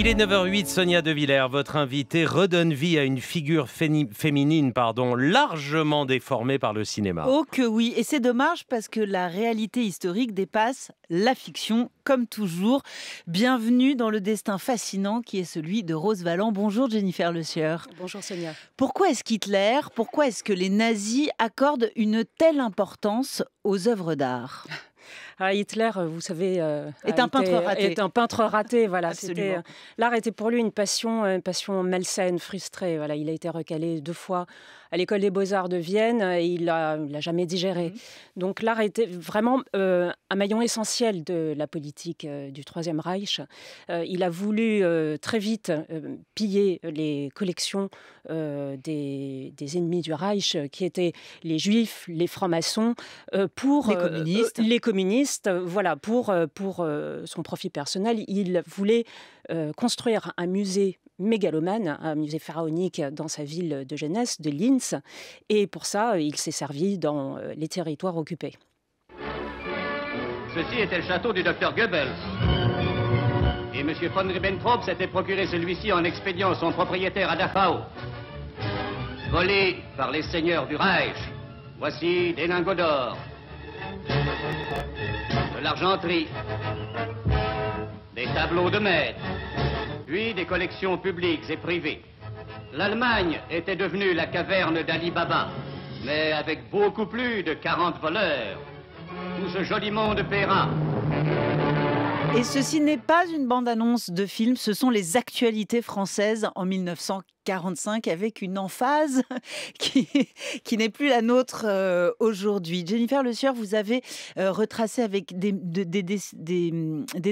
Il est 9h08, Sonia De Villers, votre invitée, redonne vie à une figure féminine pardon, largement déformée par le cinéma. Oh que oui, et c'est dommage parce que la réalité historique dépasse la fiction, comme toujours. Bienvenue dans le destin fascinant qui est celui de Rose Valland. Bonjour Jennifer Le Sieur. Bonjour Sonia. Pourquoi est-ce qu'Hitler, pourquoi est-ce que les nazis accordent une telle importance aux œuvres d'art Ah, Hitler, euh, vous savez, euh, est, un peintre raté. est un peintre raté. Voilà, euh, l'art était pour lui une passion, passion malsaine, frustrée. Voilà, il a été recalé deux fois à l'école des beaux-arts de Vienne et il l'a jamais digéré. Mhm. Donc l'art était vraiment un maillon essentiel de la politique du Troisième Reich. il a voulu très vite piller les collections des, des, ennemis du Reich, qui étaient les juifs, les francs-maçons, pour les communistes euh, voilà, pour, euh, pour euh, son profit personnel, il voulait construire un musée mégalomane, un musée pharaonique dans sa ville de jeunesse, de Linz. Et pour ça, il s'est servi dans les territoires occupés. Ceci était le château du docteur Goebbels. Et M. von Ribbentrop s'était procuré celui-ci en expédiant son propriétaire à Dachau. Volé par les seigneurs du Reich, voici des lingots d'or de l'argenterie, des tableaux de maître, puis des collections publiques et privées. L'Allemagne était devenue la caverne d'Ali Baba, mais avec beaucoup plus de 40 voleurs. Tout ce joli monde paiera. Et ceci n'est pas une bande-annonce de film, ce sont les actualités françaises en 1940. 45 avec une emphase qui, qui n'est plus la nôtre euh, aujourd'hui. Jennifer Le Sueur, vous avez euh, retracé avec des, des,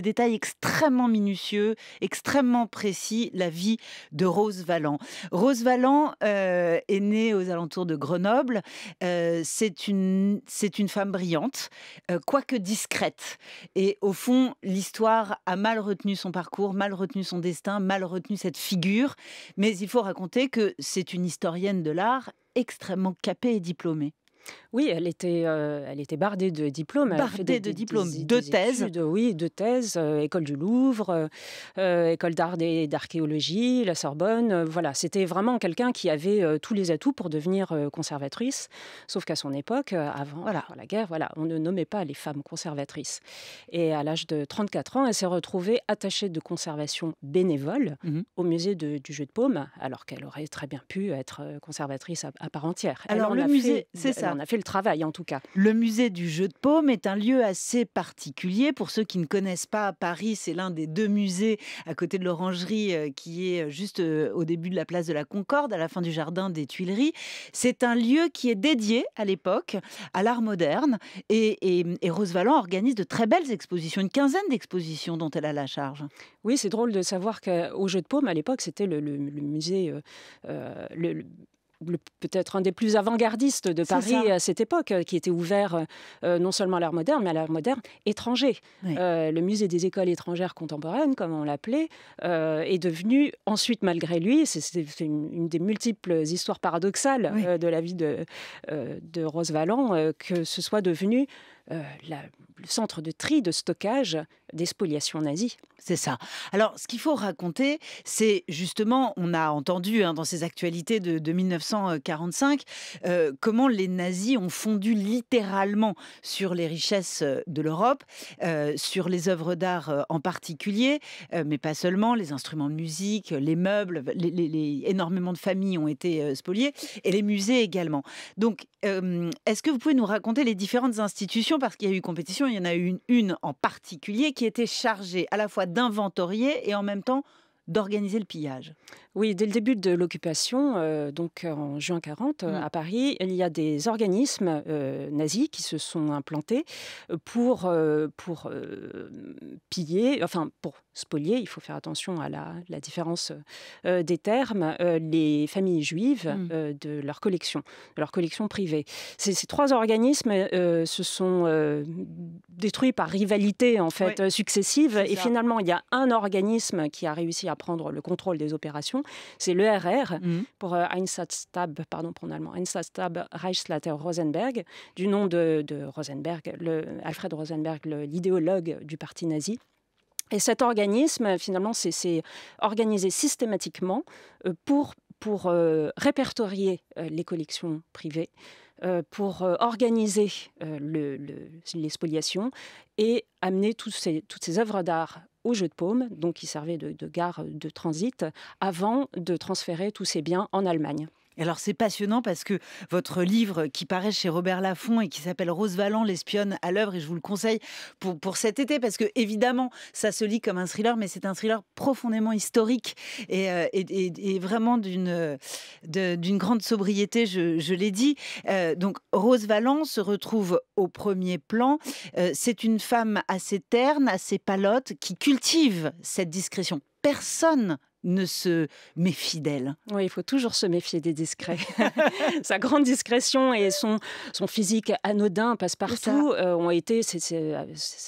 détails extrêmement minutieux, extrêmement précis, la vie de Rose Valland. Rose Valland euh, est née aux alentours de Grenoble. c'est une, une femme brillante, quoique discrète. Et au fond, l'histoire a mal retenu son parcours, mal retenu son destin, mal retenu cette figure. Mais il faut raconter que c'est une historienne de l'art extrêmement capée et diplômée. Oui, elle était, euh, elle était bardée de diplômes. Bardée de diplômes, de thèses. oui, de thèses, euh, école du Louvre, euh, école d'art et d'archéologie, la Sorbonne. voilà, c'était vraiment quelqu'un qui avait tous les atouts pour devenir conservatrice. Sauf qu'à son époque, avant, voilà. la guerre, voilà, on ne nommait pas les femmes conservatrices. Et à l'âge de 34 ans, elle s'est retrouvée attachée de conservation bénévole mmh au musée du Jeu de Paume, alors qu'elle aurait très bien pu être conservatrice à part entière. Alors le musée, c'est ça on a fait le travail en tout cas. Le musée du jeu de paume est un lieu assez particulier. Pour ceux qui ne connaissent pas Paris, c'est l'un des deux musées à côté de l'Orangerie euh, qui est euh, juste euh, au début de la place de la Concorde, à la fin du jardin des Tuileries. C'est un lieu qui est dédié à l'époque, à l'art moderne. Et, et, Rose Valland organise de très belles expositions, une quinzaine d'expositions dont elle a la charge. Oui, c'est drôle de savoir qu'au jeu de paume, à l'époque, c'était le, musée, le, peut-être un des plus avant-gardistes de Paris à cette époque, euh, qui était ouvert euh, euh, non seulement à l'art moderne, mais à l'art moderne étranger. le musée des écoles étrangères contemporaines, comme on l'appelait, est devenu ensuite, malgré lui, c'est une, des multiples histoires paradoxales de la vie de, de Rose Valland, que ce soit devenu le centre de tri, de stockage des spoliations nazies. C'est ça. Alors, ce qu'il faut raconter, c'est justement, on a entendu hein, dans ces actualités de, 1945, euh, comment les nazis ont fondu littéralement sur les richesses euh, de l'Europe, euh, sur les œuvres d'art en particulier, mais pas seulement, les instruments de musique, les meubles, les, énormément de familles ont été spoliées, et les musées également. Donc, est-ce que vous pouvez nous raconter les différentes institutions Parce qu'il y a eu compétition, il y en a eu une, une en particulier qui était chargé à la fois d'inventorier et en même temps d'organiser le pillage oui, dès le début de l'occupation, euh, donc euh, en juin 40, euh, mmh. à Paris, il y a des organismes nazis qui se sont implantés pour, pour piller, enfin pour spolier, il faut faire attention à la, différence des termes, les familles juives mmh. de leur collection, privée. Ces, trois organismes se sont détruits par rivalité en fait successive, et finalement il y a un organisme qui a réussi à prendre le contrôle des opérations c'est l'ERR mm. pour euh, Einsatzstab, pardon pour allemand, Einsatzstab Reichslater Rosenberg, du nom de, Rosenberg, Alfred Rosenberg, l'idéologue du parti nazi. Et cet organisme, finalement, s'est organisé systématiquement euh, pour, euh, répertorier les collections privées, pour organiser le, les spoliations et amener toutes ces, toutes ces œuvres d'art au Jeu de Paume, donc qui servait de, de gare de transit, avant de transférer tous ses biens en Allemagne alors c'est passionnant parce que votre livre qui paraît chez Robert Laffont et qui s'appelle Rose Valland, l'espionne à l'œuvre, et je vous le conseille pour, pour cet été parce que évidemment ça se lit comme un thriller, mais c'est un thriller profondément historique et, euh, et, vraiment euh, d'une grande sobriété, je, l'ai dit. Euh, donc Rose Valland se retrouve au premier plan. c'est une femme assez terne, assez palote, qui cultive cette discrétion personne ne se méfie d'elle. Oui, il faut toujours se méfier des discrets. Sa grande discrétion et son, physique anodin passe-partout euh, ont été ses,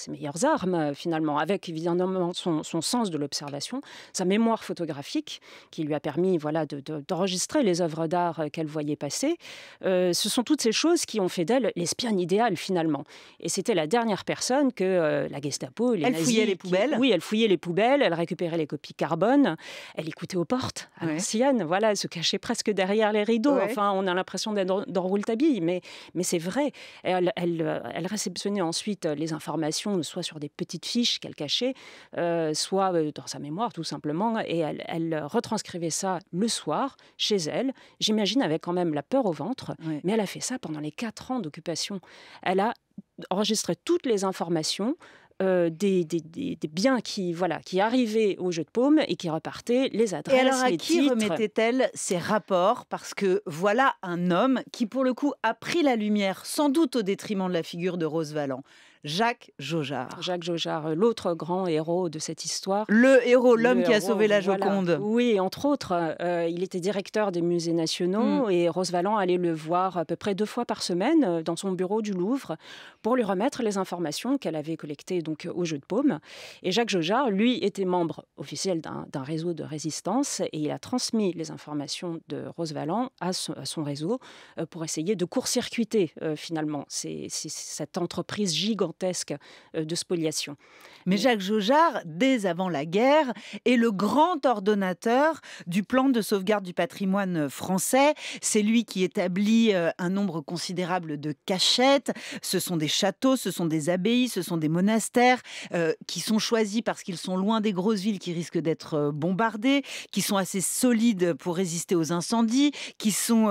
meilleures armes, euh, finalement, avec évidemment son, sens de l'observation, sa mémoire photographique qui lui a permis voilà, d'enregistrer les œuvres d'art euh, qu'elle voyait passer. ce sont toutes ces choses qui ont fait d'elle l'espionne idéal finalement. Et c'était la dernière personne que la Gestapo, les elle fouillait les poubelles. oui, elle fouillait les poubelles, elle récupérait les copies carbone elle écoutait aux portes, à voilà, elle se cachait presque derrière les rideaux. Enfin, on a l'impression d'être dans Rouletabille, mais, mais c'est vrai. Elle, elle, euh, réceptionnait ensuite euh, les informations, soit sur des petites fiches qu'elle cachait, euh, soit dans sa mémoire, tout simplement, et elle, retranscrivait ça le soir, chez elle. J'imagine avec quand même la peur au ventre, mais elle a fait ça pendant les quatre ans d'occupation. Elle a enregistré toutes les informations euh, des, des, biens qui, voilà, qui arrivaient au jeu de paume et qui repartaient, les adresses. Et alors à qui remettait-elle ces rapports Parce que voilà un homme qui, pour le coup, a pris la lumière, sans doute au détriment de la figure de Rose Valland. Jacques Jaujard. Jacques Jaujard, euh, l'autre grand héros de cette histoire. Le héros, l'homme qui a sauvé la Joconde. Oui, entre autres, euh, il était directeur des musées nationaux mm. et Rose Valland allait le voir à peu près deux fois par semaine euh, dans son bureau du Louvre pour lui remettre les informations qu'elle avait collectées donc au Jeu de Paume. Et Jacques Jaujard, lui, était membre officiel d'un réseau de résistance et il a transmis les informations de Rose Valland à, son, réseau pour essayer de court-circuiter finalement cette entreprise gigantesque euh, de spoliation. Mais Jacques Jaujard, dès avant la guerre, est le grand ordonnateur du plan de sauvegarde du patrimoine français. C'est lui qui établit euh, un nombre considérable de cachettes. Ce sont des châteaux, ce sont des abbayes, ce sont des monastères euh, qui sont choisis parce qu'ils sont loin des grosses villes qui risquent d'être bombardées, qui sont assez solides pour résister aux incendies, qui sont,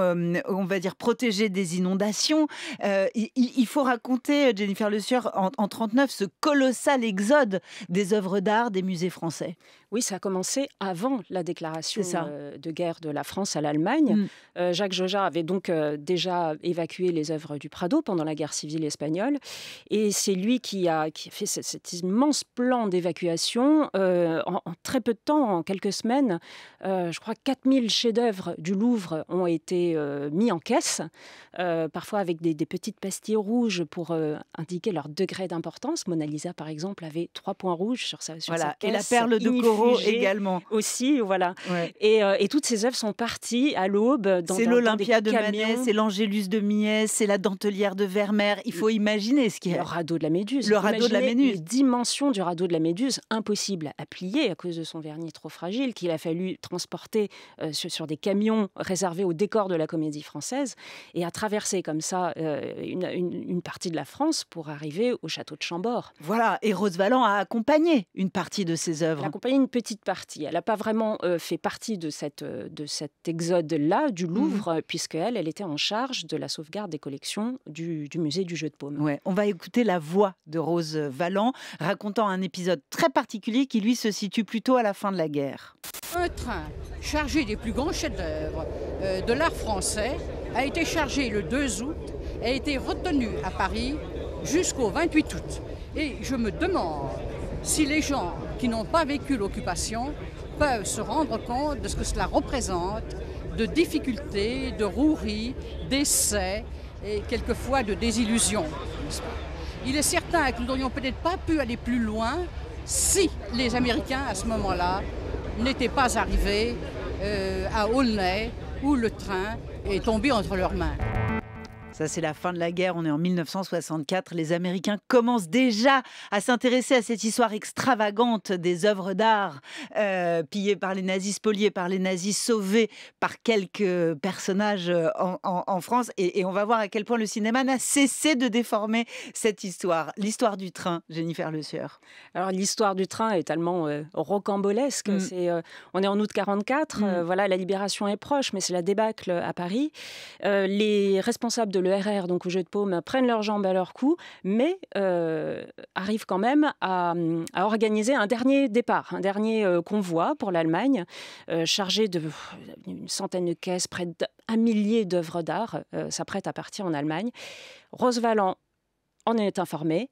on va dire, protégés des inondations. il, il, faut raconter, Jennifer Le Sueur, en 1939 ce colossal exode des œuvres d'art des musées français Oui, ça a commencé avant la déclaration euh, de guerre de la France à l'Allemagne. Mm. Euh, Jacques Jojat avait donc euh, déjà évacué les œuvres du Prado pendant la guerre civile espagnole. Et c'est lui qui a, fait cet, immense plan d'évacuation en, très peu de temps, en quelques semaines. je crois 4000 chefs-d'œuvre du Louvre ont été mis en caisse, parfois avec des, des petites pastilles rouges pour indiquer leur degré d'importance. Mona Lisa, par exemple, avait trois points rouges sur sa, sur voilà. Et la perle de Corot également. Aussi, voilà. Et, euh, et, toutes ces œuvres sont parties à l'aube. C'est l'Olympia de Manet, c'est l'Angélus de Mies, c'est la dentelière de Vermeer. Il faut imaginer ce qu'il y a. Le radeau de la Méduse. Le radeau de la Méduse. Les dimensions du radeau de la Méduse, impossible à plier à cause de son vernis trop fragile qu'il a fallu transporter euh, sur, des camions réservés au décor de la comédie française et à traverser comme ça euh, une, une, une partie de la France pour arriver au château de Chambord. Voilà, et Rose Valland a accompagné une partie de ses œuvres. Elle a accompagné une petite partie. Elle n'a pas vraiment euh, fait partie de, cette, euh, de cet exode-là du mhm. Louvre, euh, puisque puisqu'elle, elle était en charge de la sauvegarde des collections du, musée du Jeu de Paume. Ouais, on va écouter la voix de Rose Valland racontant un épisode très particulier qui, lui, se situe plutôt à la fin de la guerre. Un train chargé des plus grands chefs-d'œuvre de l'art français a été chargé le 2 août, a été retenu à Paris jusqu'au 28 août. Et je me demande si les gens qui n'ont pas vécu l'occupation peuvent se rendre compte de ce que cela représente de difficultés, de roueries, d'essais et quelquefois de désillusions. Il est certain que nous n'aurions peut-être pas pu aller plus loin si les Américains, à ce moment-là, n'étaient pas arrivés euh, à Aulnay où le train est tombé entre leurs mains. Ça, c'est la fin de la guerre. On est en 1964. Les Américains commencent déjà à s'intéresser à cette histoire extravagante des œuvres d'art euh, pillées par les nazis, spoliées par les nazis, sauvées par quelques personnages euh, en, France. Et, on va voir à quel point le cinéma n'a cessé de déformer cette histoire. L'histoire du train, Jennifer Le Sueur. Alors, l'histoire du train est tellement euh, rocambolesque. Mm. on est en août 44. Mm. voilà, la libération est proche, mais c'est la débâcle à Paris. les responsables de RR, donc au jeu de paume, prennent leurs jambes à leur cou, mais euh, arrivent quand même à, organiser un dernier départ, un dernier euh, convoi pour l'Allemagne, euh, chargé chargé une centaine de caisses, près d'un millier d'œuvres d'art, s'apprête à partir en Allemagne. Roosevelt en est informé.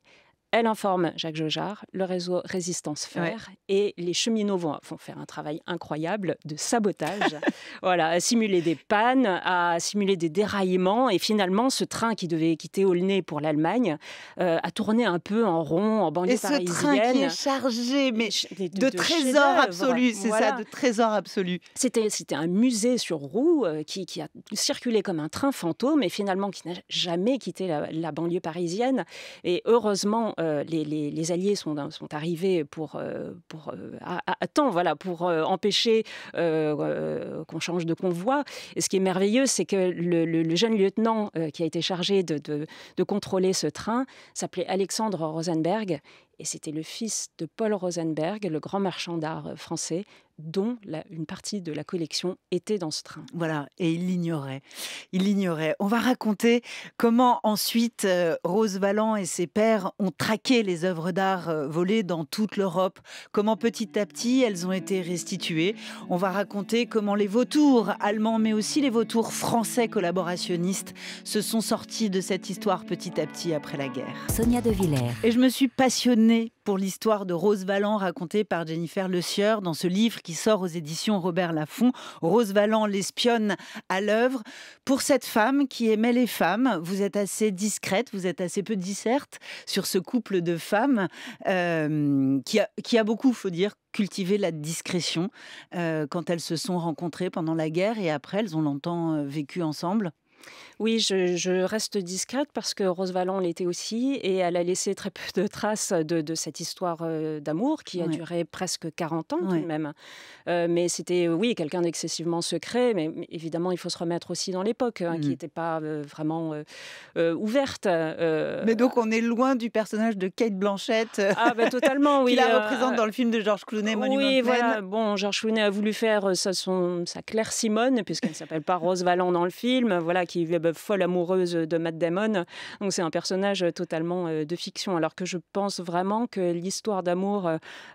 Elle informe Jacques Jojard, le réseau Résistance Fer, et les cheminots vont, faire un travail incroyable de sabotage, voilà, à simuler des pannes, à simuler des déraillements, et finalement, ce train qui devait quitter Aulnay pour l'Allemagne euh, a tourné un peu en rond en banlieue parisienne. Et ce train qui est chargé, de, trésors absolus, c'est ça, de trésors absolus. C'était un musée sur roues euh, qui, a circulé comme un train fantôme, et finalement qui n'a jamais quitté la, banlieue parisienne. Et heureusement. Euh, euh, les, alliés sont, arrivés pour, euh, euh, à, temps, voilà, pour empêcher qu'on change de convoi. Et ce qui est merveilleux, c'est que le, jeune lieutenant qui a été chargé de contrôler ce train s'appelait Alexandre Rosenberg et c'était le fils de Paul Rosenberg, le grand marchand d'art euh, français, dont une partie de la collection était dans ce train. Voilà, et il l'ignorait. Il l'ignorait. On va raconter comment ensuite euh, Rose Valland et ses pères ont traqué les œuvres d'art euh, volées dans toute l'Europe, comment petit à petit elles ont été restituées. On va raconter comment les vautours allemands, mais aussi les vautours français collaborationnistes, se sont sortis de cette histoire petit à petit après la guerre. Sonia de Villers. Et je me suis passionnée pour l'histoire de Rose Valant racontée par Jennifer Le Sieur dans ce livre qui sort aux éditions Robert Laffont. Rose Valant l'espionne à l'œuvre. Pour cette femme qui aimait les femmes, vous êtes assez discrète, vous êtes assez peu disserte sur ce couple de femmes euh, qui, a, qui a beaucoup, faut dire, cultivé la discrétion euh, quand elles se sont rencontrées pendant la guerre et après elles ont longtemps euh, vécu ensemble. Oui, je, reste discrète parce que Rose Vallon l'était aussi et elle a laissé très peu de traces de, cette histoire euh, d'amour qui a duré presque 40 ans tout de même. Euh, mais c'était, oui, quelqu'un d'excessivement secret, mais, évidemment, il faut se remettre aussi dans l'époque hein, qui n'était mm. pas euh, vraiment ouverte. mais donc, on est loin du personnage de Kate Blanchette. Ah, bah, totalement, oui. qui la représente dans le film de Georges Clooney, Monument Oui, Bon, Georges Clooney a voulu faire sa, son, sa Claire Simone, puisqu'elle ne s'appelle pas Rose Vallon dans le film, voilà, qui qui folle amoureuse de Matt Damon. Donc c'est un personnage euh, totalement euh, de fiction. Alors que je pense vraiment que l'histoire d'amour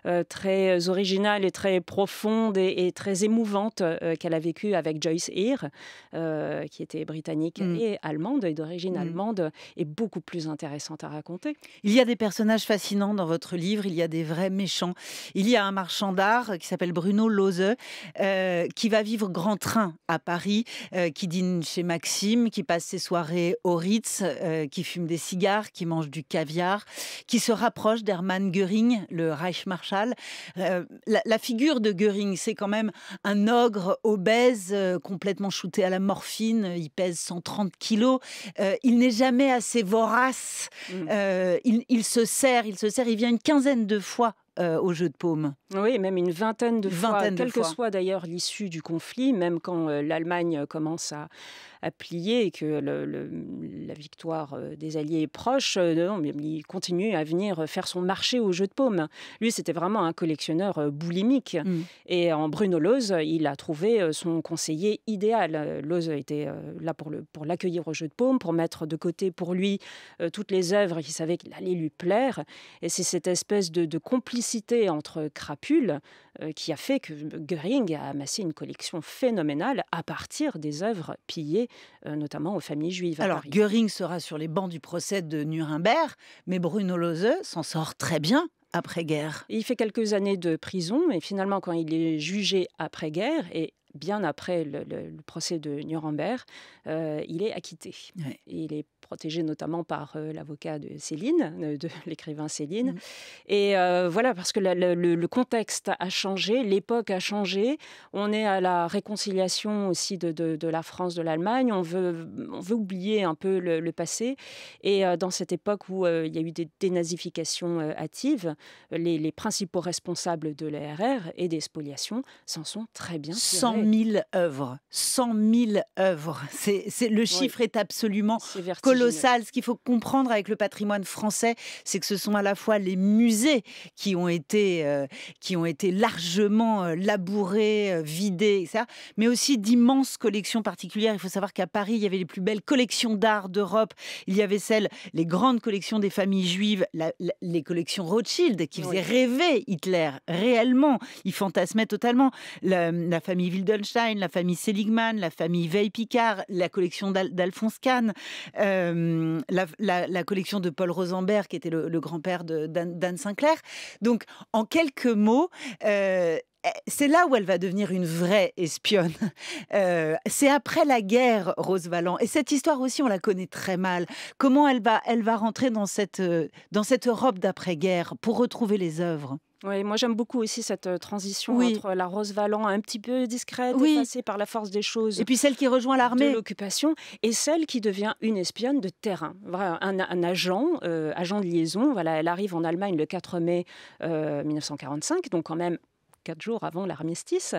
euh, très originale et très profonde et, très émouvante qu'elle a vécue avec Joyce Eyre, qui était britannique mm. et allemande et d'origine mm. allemande, est beaucoup plus intéressante à raconter. Il y a des personnages fascinants dans votre livre. Il y a des vrais méchants. Il y a un marchand d'art qui s'appelle Bruno Lose, qui va vivre grand train à Paris, qui dîne chez Maxi qui passe ses soirées au Ritz, euh, qui fume des cigares, qui mange du caviar, qui se rapproche d'Hermann Göring, le Reichsmarschall. Euh, la, figure de Göring, c'est quand même un ogre obèse, euh, complètement shooté à la morphine. Il pèse 130 kilos. il n'est jamais assez vorace. Mm. Il, se sert, il se sert. Il vient une quinzaine de fois au jeu de paume. Oui, même une vingtaine de fois, quelle que soit d'ailleurs l'issue du conflit, même quand l'Allemagne commence à, à plier que la victoire euh, des Alliés est proche, non, euh, il continue à venir euh, faire son marché au jeu de paume. Lui, c'était vraiment un collectionneur boulimique. Mmh. Et en Bruno Loz, il a trouvé son conseiller idéal. Loz était là pour l'accueillir pour au jeu de paume, pour mettre de côté pour lui toutes les œuvres qu'il savait qu'il allait lui plaire. Et c'est cette espèce de, de complicité entre crapules euh, qui a fait que Goering a amassé une collection phénoménale à partir des œuvres pillées, euh, notamment aux familles juives. À Alors, Göring Goering sera sur les bancs du procès de Nuremberg, mais Bruno Loseux s'en sort très bien après-guerre. Il fait quelques années de prison, mais finalement, quand il est jugé après-guerre et bien après le, procès de Nuremberg, euh, il est acquitté. Il est protégé notamment par euh, l'avocat de Céline, euh, de l'écrivain Céline. Mm. Et voilà, parce que le, contexte a changé, l'époque a changé. On est à la réconciliation aussi de, la France, de l'Allemagne. On veut, on veut oublier un peu le, passé. Et dans cette époque où il y a eu des dénazifications hâtives, les, principaux responsables de l'ARR et des spoliations s'en sont très bien tirés. 000 œuvres. 100 000 œuvres. C'est, le chiffre est absolument colossal. Ce qu'il faut comprendre avec le patrimoine français, c'est que ce sont à la fois les musées qui ont été, euh, qui ont été largement euh, labourés, euh, vidés, etc., mais aussi d'immenses collections particulières. Il faut savoir qu'à Paris, il y avait les plus belles collections d'art d'Europe. Il y avait celles, les grandes collections des familles juives, les collections Rothschild qui faisaient rêver Hitler réellement. Il fantasmait totalement la, la famille de la famille Seligman, la famille Veil-Picard, la collection d'Alphonse Kahn, euh, la, collection de Paul Rosenberg, qui était le, grand-père d'Anne Sinclair. Donc, en quelques mots, euh, eh, c'est là où elle va devenir une vraie espionne. Euh, c'est après la guerre, Rose Valland. Et cette histoire aussi, on la connaît très mal. Comment elle va, elle va rentrer dans cette, dans cette Europe d'après-guerre pour retrouver les œuvres oui, moi j'aime beaucoup aussi cette euh, transition entre la Rose Valant un petit peu discrète, oui. effacée par la force des choses. Et puis celle qui rejoint l'armée. de L'occupation et celle qui devient une espionne de terrain. un, agent, euh, agent de liaison. Voilà, elle arrive en Allemagne le 4 mai 1945, euh, donc quand même quatre jours avant l'armistice.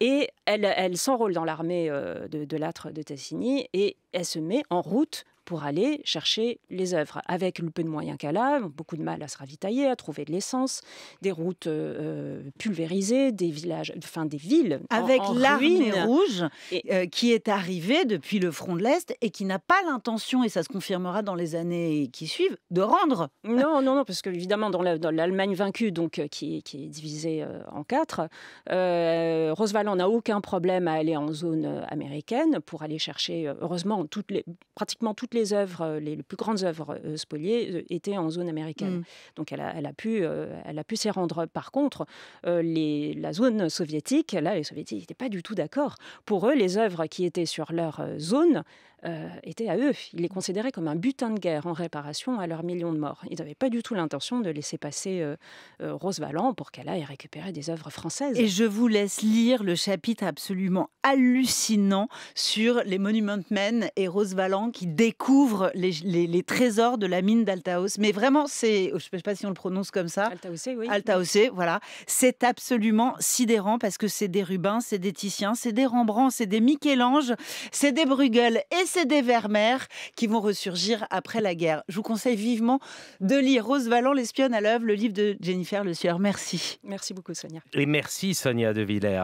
Et elle, elle s'enrôle dans l'armée de, de l'âtre de Tassigny et elle se met en route pour aller chercher les œuvres. Avec le peu de moyens qu'elle a, beaucoup de mal à se ravitailler, à trouver de l'essence, des routes euh, euh, pulvérisées, des villages, enfin des villes. Avec l'armée rouge euh, qui est arrivée depuis le front de l'Est et qui n'a pas l'intention, et ça se confirmera dans les années qui suivent, de rendre. Non, non, non, parce que évidemment, dans l'Allemagne vaincue, donc qui, qui, est divisée en quatre, Roosevelt n'a aucun problème à aller en zone américaine pour aller chercher, heureusement, toutes les, pratiquement toutes les œuvres, euh, les, plus grandes œuvres euh, spoliées euh, étaient en zone américaine. Mm. Donc elle a, pu, elle a pu s'y rendre. Par contre, la zone soviétique, là, les soviétiques n'étaient pas du tout d'accord. Pour eux, les œuvres qui étaient sur leur zone euh, était à eux. Ils les considéraient comme un butin de guerre en réparation à leurs millions de morts. Ils n'avaient pas du tout l'intention de laisser passer euh, euh Rose pour qu'elle aille récupérer des œuvres françaises. Et je vous laisse lire le chapitre absolument hallucinant sur les Monument Men et Rose qui découvrent les, trésors de la mine d'Altaos. Mais vraiment, c'est, je ne sais pas si on le prononce comme ça. Altaosé, oui. Altaosé, voilà. C'est absolument sidérant parce que c'est des Rubens, c'est des Titiens, c'est des Rembrandt, c'est des Michel-Ange, c'est des Bruegel et c'est des Vermeer qui vont ressurgir après la guerre. Je vous conseille vivement de lire Rose Vallon, L'espionne à l'œuvre, le livre de Jennifer Le Sueur. Merci. Merci beaucoup, Sonia. Et merci, Sonia de Villers.